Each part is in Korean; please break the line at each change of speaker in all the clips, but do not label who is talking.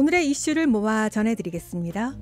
오늘의 이슈를 모아 전해드리겠습니다.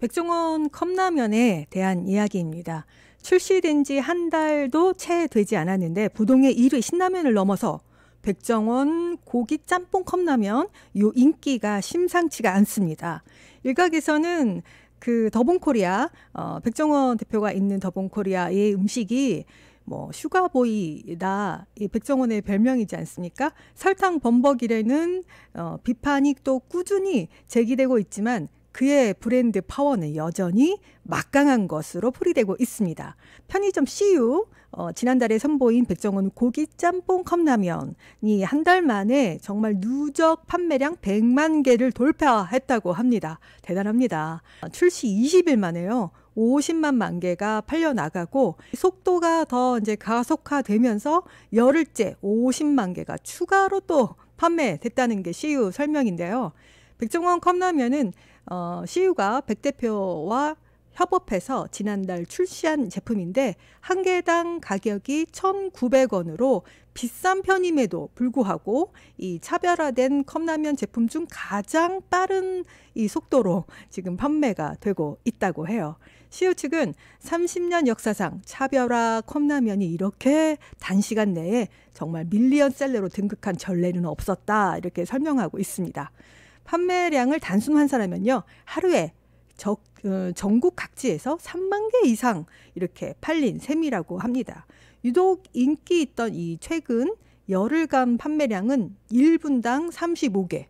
백종원 컵라면에 대한 이야기입니다. 출시된 지 한 달도 채 되지 않았는데 부동의 1위 신라면을 넘어서 백정원 고기 짬뽕 컵라면 요 인기가 심상치가 않습니다. 일각에서는 그 더본코리아 어, 백종원 대표가 있는 더본코리아의 음식이 뭐 슈가보이다 이 백종원의 별명이지 않습니까? 설탕 범벅이래는 어, 비판이 또 꾸준히 제기되고 있지만 그의 브랜드 파워는 여전히 막강한 것으로 풀이되고 있습니다. 편의점 CU 어, 지난달에 선보인 백종원 고기 짬뽕 컵라면이 한 달 만에 정말 누적 판매량 100만 개를 돌파했다고 합니다. 대단합니다. 출시 20일 만에요. 50만 만 개가 팔려 나가고 속도가 더 이제 가속화되면서 열흘째 50만 개가 추가로 또 판매됐다는 게 CU 설명인데요. 백종원 컵라면은 어, 시유가백 대표와 협업해서 지난달 출시한 제품인데 한 개당 가격이 1,900원으로 비싼 편임에도 불구하고 이 차별화된 컵라면 제품 중 가장 빠른 이 속도로 지금 판매가 되고 있다고 해요. 시우 측은 30년 역사상 차별화 컵라면이 이렇게 단시간 내에 정말 밀리언셀러로 등극한 전례는 없었다 이렇게 설명하고 있습니다. 판매량을 단순 환산하면요. 하루에 적, 어, 전국 각지에서 3만 개 이상 이렇게 팔린 셈이라고 합니다. 유독 인기 있던 이 최근 열흘간 판매량은 1분당 35개.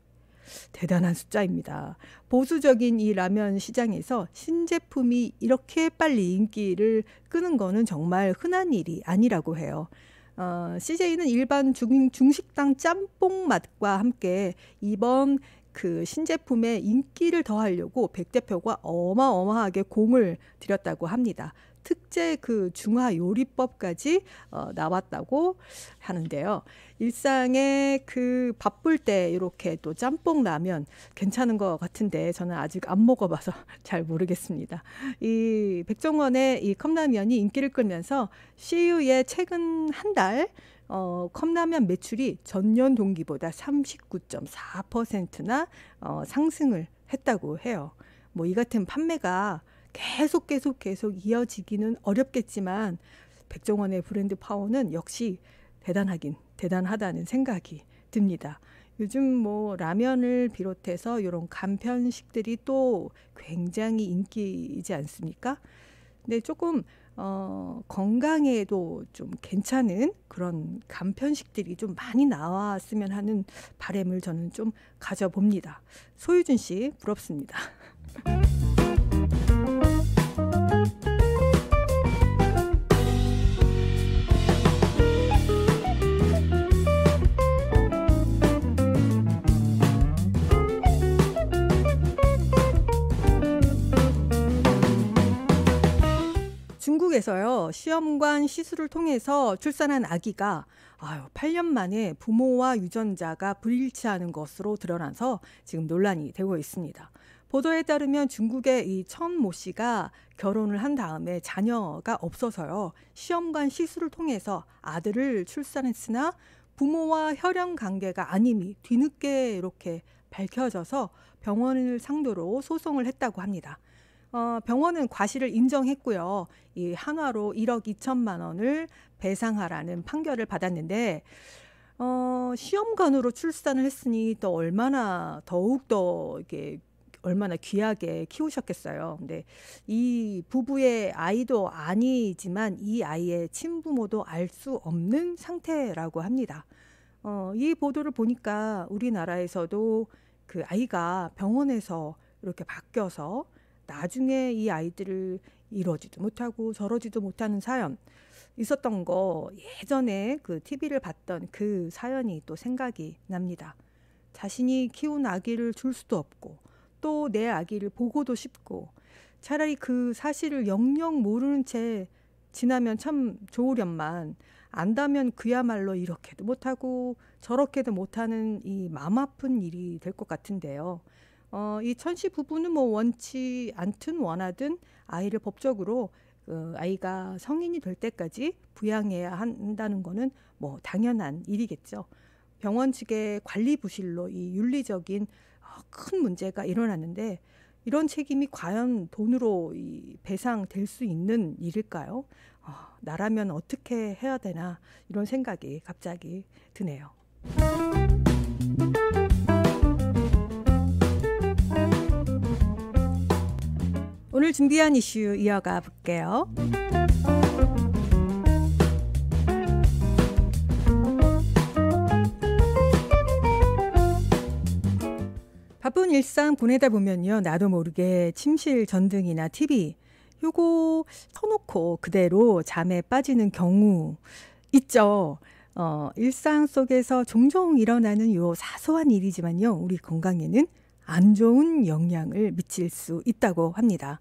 대단한 숫자입니다. 보수적인 이 라면 시장에서 신제품이 이렇게 빨리 인기를 끄는 거는 정말 흔한 일이 아니라고 해요. 어, CJ는 일반 중, 중식당 짬뽕 맛과 함께 이번 그 신제품의 인기를 더하려고 백 대표가 어마어마하게 공을 들였다고 합니다. 특제 그 중화 요리법까지 어, 나왔다고 하는데요. 일상에 그 바쁠 때 이렇게 또 짬뽕 라면 괜찮은 것 같은데 저는 아직 안 먹어봐서 잘 모르겠습니다. 이 백종원의 이 컵라면이 인기를 끌면서 CU의 최근 한달 어, 컵라면 매출이 전년 동기보다 39.4%나 어, 상승을 했다고 해요. 뭐 이 같은 판매가 계속 계속 계속 이어지기는 어렵겠지만 백종원의 브랜드 파워는 역시 대단하긴 대단하다는 생각이 듭니다. 요즘 뭐 라면을 비롯해서 이런 간편식들이 또 굉장히 인기이지 않습니까? 근데 조금 어, 건강에도 좀 괜찮은 그런 간편식들이 좀 많이 나왔으면 하는 바램을 저는 좀 가져봅니다. 소유준 씨 부럽습니다. 미국에서요 시험관 시술을 통해서 출산한 아기가 아유 8년 만에 부모와 유전자가 불일치하는 것으로 드러나서 지금 논란이 되고 있습니다. 보도에 따르면 중국의 이 천 모 씨가 결혼을 한 다음에 자녀가 없어서요 시험관 시술을 통해서 아들을 출산했으나 부모와 혈연 관계가 아님이 뒤늦게 이렇게 밝혀져서 병원을 상대로 소송을 했다고 합니다. 어, 병원은 과실을 인정했고요. 이 항아로 1억 2천만 원을 배상하라는 판결을 받았는데 어, 시험관으로 출산을 했으니 또 얼마나 더욱 더 이게 얼마나 귀하게 키우셨겠어요. 근데 이 부부의 아이도 아니지만 이 아이의 친부모도 알 수 없는 상태라고 합니다. 어, 이 보도를 보니까 우리나라에서도 그 아이가 병원에서 이렇게 바뀌어서 나중에 이 아이들을 이러지도 못하고 저러지도 못하는 사연 있었던 거 예전에 그 TV를 봤던 그 사연이 또 생각이 납니다. 자신이 키운 아기를 줄 수도 없고 또 내 아기를 보고도 싶고 차라리 그 사실을 영영 모르는 채 지나면 참 좋으련만 안다면 그야말로 이렇게도 못하고 저렇게도 못하는 이 마음 아픈 일이 될 것 같은데요. 어, 이 천시 부부는 뭐 원치 않든 원하든 아이를 법적으로 그 아이가 성인이 될 때까지 부양해야 한다는 거는 뭐 당연한 일이겠죠. 병원 측의 관리 부실로 이 윤리적인 어, 큰 문제가 일어났는데 이런 책임이 과연 돈으로 이 배상될 수 있는 일일까요? 어, 나라면 어떻게 해야 되나 이런 생각이 갑자기 드네요. 오늘 준비한 이슈 이어가 볼게요. 바쁜 일상 보내다 보면요. 나도 모르게 침실 전등이나 TV 요거 켜놓고 그대로 잠에 빠지는 경우 있죠. 어, 일상 속에서 종종 일어나는 요 사소한 일이지만요. 우리 건강에는 안 좋은 영향을 미칠 수 있다고 합니다.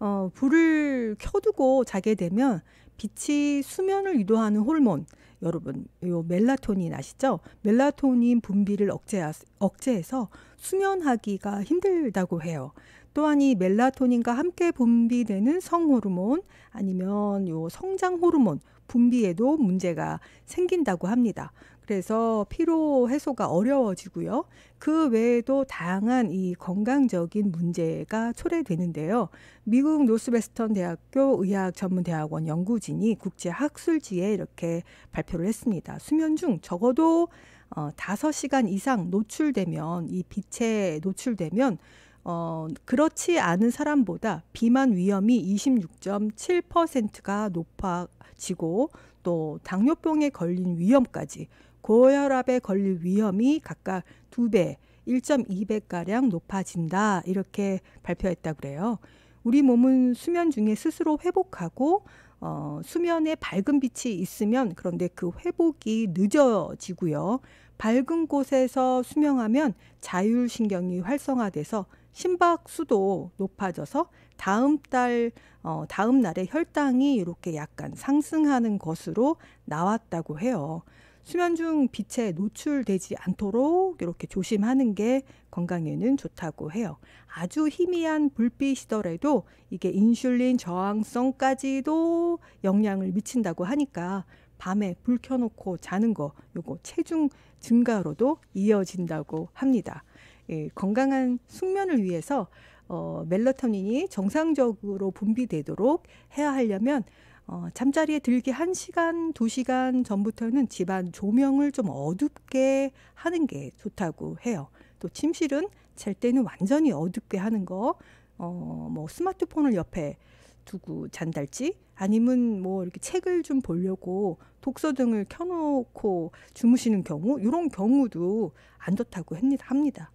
어, 불을 켜두고 자게 되면 빛이 수면을 유도하는 호르몬, 여러분, 요 멜라토닌 아시죠? 멜라토닌 분비를 억제, 억제해서 수면하기가 힘들다고 해요. 또한 이 멜라토닌과 함께 분비되는 성호르몬 아니면 요 성장 호르몬 분비에도 문제가 생긴다고 합니다. 그래서 피로 해소가 어려워지고요. 그 외에도 다양한 이 건강적인 문제가 초래되는데요. 미국 노스베스턴 대학교 의학전문대학원 연구진이 국제학술지에 이렇게 발표를 했습니다. 수면 중 적어도 어, 5시간 이상 노출되면 이 빛에 노출되면 어, 그렇지 않은 사람보다 비만 위험이 26.7%가 높아지고 또 당뇨병에 걸린 위험까지 고혈압에 걸릴 위험이 각각 두배 1.2배가량 높아진다. 이렇게 발표했다 고 그래요. 우리 몸은 수면 중에 스스로 회복하고 어, 수면에 밝은 빛이 있으면 그런데 그 회복이 늦어지고요. 밝은 곳에서 수명하면 자율신경이 활성화돼서 심박수도 높아져서 다음 달, 어, 다음 날에 혈당이 이렇게 약간 상승하는 것으로 나왔다고 해요. 수면 중 빛에 노출되지 않도록 이렇게 조심하는 게 건강에는 좋다고 해요. 아주 희미한 불빛이더라도 이게 인슐린 저항성까지도 영향을 미친다고 하니까 밤에 불 켜놓고 자는 거 요거 체중 증가로도 이어진다고 합니다. 예, 건강한 숙면을 위해서 어, 멜라토닌이 정상적으로 분비되도록 해야 하려면 어, 잠자리에 들기 한시간두시간 전부터는 집안 조명을 좀 어둡게 하는 게 좋다고 해요. 또 침실은 잘 때는 완전히 어둡게 하는 거, 어, 뭐 스마트폰을 옆에 두고 잔달지 아니면 뭐 이렇게 책을 좀 보려고 독서 등을 켜놓고 주무시는 경우 이런 경우도 안 좋다고 합니다.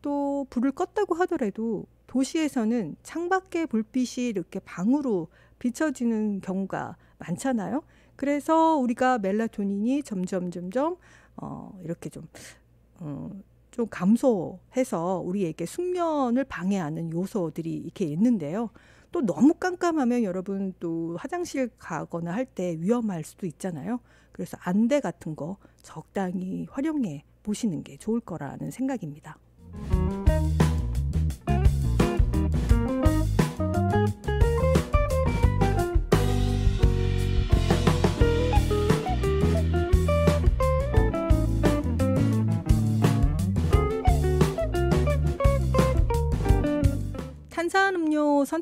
또 불을 껐다고 하더라도 도시에서는 창밖의 불빛이 이렇게 방으로 비춰지는 경우가 많잖아요. 그래서 우리가 멜라토닌이 점점 점점 어 이렇게 좀좀 어, 좀 감소해서 우리에게 숙면을 방해하는 요소들이 이렇게 있는데요. 또 너무 깜깜하면 여러분 또 화장실 가거나 할 때 위험할 수도 있잖아요. 그래서 안대 같은 거 적당히 활용해 보시는 게 좋을 거라는 생각입니다.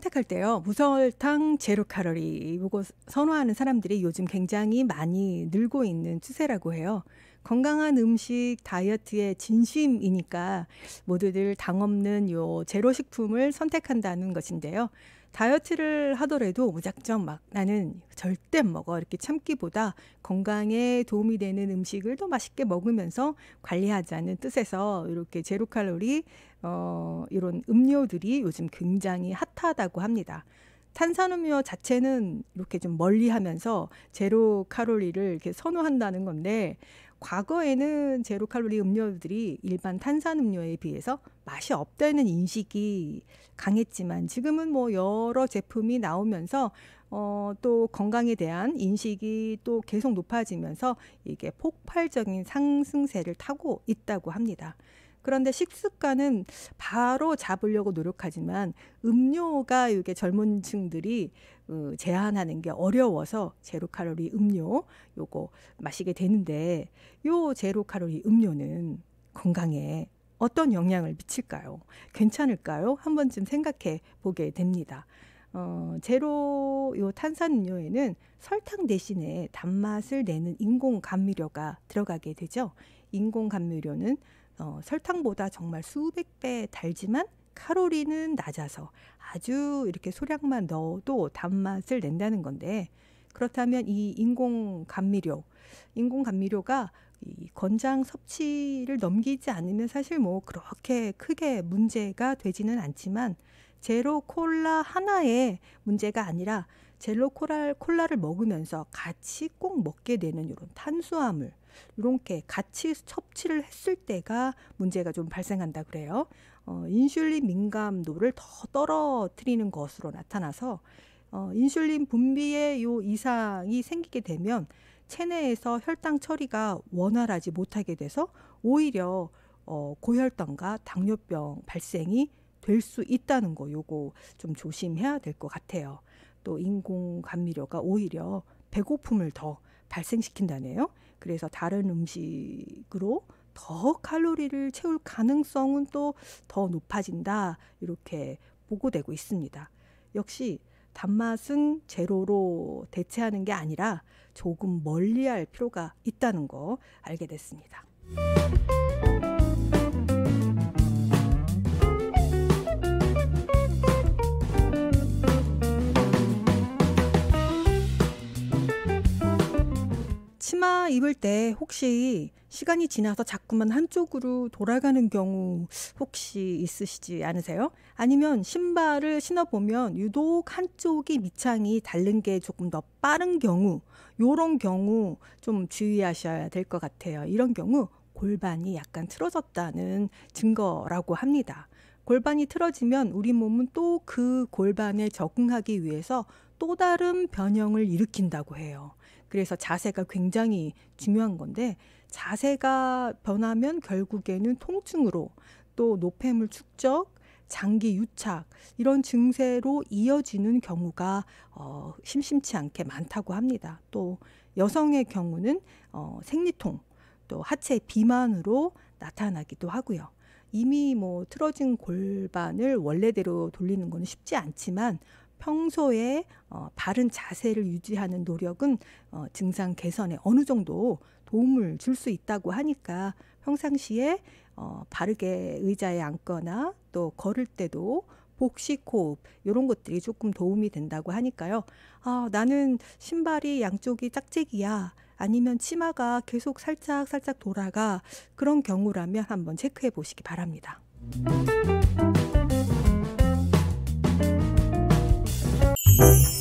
선택할 때요. 무설탕 제로 칼로리 이거 선호하는 사람들이 요즘 굉장히 많이 늘고 있는 추세라고 해요. 건강한 음식 다이어트의 진심이니까 모두들 당 없는 요 제로 식품을 선택한다는 것인데요. 다이어트를 하더라도 무작정 막 나는 절대 안 먹어 이렇게 참기보다 건강에 도움이 되는 음식을 더 맛있게 먹으면서 관리하자는 뜻에서 이렇게 제로 칼로리 어 이런 음료들이 요즘 굉장히 핫하다고 합니다. 탄산음료 자체는 이렇게 좀 멀리 하면서 제로 칼로리를 이렇게 선호한다는 건데 과거에는 제로 칼로리 음료들이 일반 탄산 음료에 비해서 맛이 없다는 인식이 강했지만 지금은 뭐 여러 제품이 나오면서 어, 또 건강에 대한 인식이 또 계속 높아지면서 이게 폭발적인 상승세를 타고 있다고 합니다. 그런데 식습관은 바로 잡으려고 노력하지만 음료가 이게 젊은 층들이 어, 제한하는 게 어려워서 제로 칼로리 음료 요거 마시게 되는데 요 제로 칼로리 음료는 건강에 어떤 영향을 미칠까요? 괜찮을까요? 한 번쯤 생각해 보게 됩니다. 어, 제로 요 탄산음료에는 설탕 대신에 단맛을 내는 인공 감미료가 들어가게 되죠. 인공 감미료는 어, 설탕보다 정말 수백 배 달지만 칼로리는 낮아서 아주 이렇게 소량만 넣어도 단맛을 낸다는 건데 그렇다면 이 인공 감미료, 인공 감미료가 이 권장 섭취를 넘기지 않으면 사실 뭐 그렇게 크게 문제가 되지는 않지만 제로 콜라 하나의 문제가 아니라 젤로 코랄 콜라를 먹으면서 같이 꼭 먹게 되는 이런 탄수화물 이렇게 같이 섭취를 했을 때가 문제가 좀 발생한다 그래요. 어, 인슐린 민감도를 더 떨어뜨리는 것으로 나타나서 어, 인슐린 분비의 요 이상이 생기게 되면 체내에서 혈당 처리가 원활하지 못하게 돼서 오히려 어, 고혈당과 당뇨병 발생이 될 수 있다는 거 요거 좀 조심해야 될 것 같아요. 또 인공 감미료가 오히려 배고픔을 더 발생시킨다네요. 그래서 다른 음식으로 더 칼로리를 채울 가능성은 또 더 높아진다. 이렇게 보고되고 있습니다. 역시 단맛은 제로로 대체하는 게 아니라 조금 멀리 할 필요가 있다는 거 알게 됐습니다. 치마 입을 때 혹시 시간이 지나서 자꾸만 한쪽으로 돌아가는 경우 혹시 있으시지 않으세요? 아니면 신발을 신어보면 유독 한쪽이 밑창이 닳는 게 조금 더 빠른 경우, 요런 경우 좀 주의하셔야 될 것 같아요. 이런 경우 골반이 약간 틀어졌다는 증거라고 합니다. 골반이 틀어지면 우리 몸은 또 그 골반에 적응하기 위해서 또 다른 변형을 일으킨다고 해요. 그래서 자세가 굉장히 중요한 건데 자세가 변하면 결국에는 통증으로 또 노폐물 축적 장기 유착 이런 증세로 이어지는 경우가 어, 심심치 않게 많다고 합니다. 또 여성의 경우는 어, 생리통 또 하체 비만으로 나타나기도 하고요. 이미 뭐 틀어진 골반을 원래대로 돌리는 건 쉽지 않지만 평소에 어, 바른 자세를 유지하는 노력은 어, 증상 개선에 어느 정도 도움을 줄 수 있다고 하니까 평상시에 어, 바르게 의자에 앉거나 또 걸을 때도 복식 호흡 이런 것들이 조금 도움이 된다고 하니까요. 아, 나는 신발이 양쪽이 짝짝이야. 아니면 치마가 계속 살짝 살짝 돌아가 그런 경우라면 한번 체크해 보시기 바랍니다. Thank you.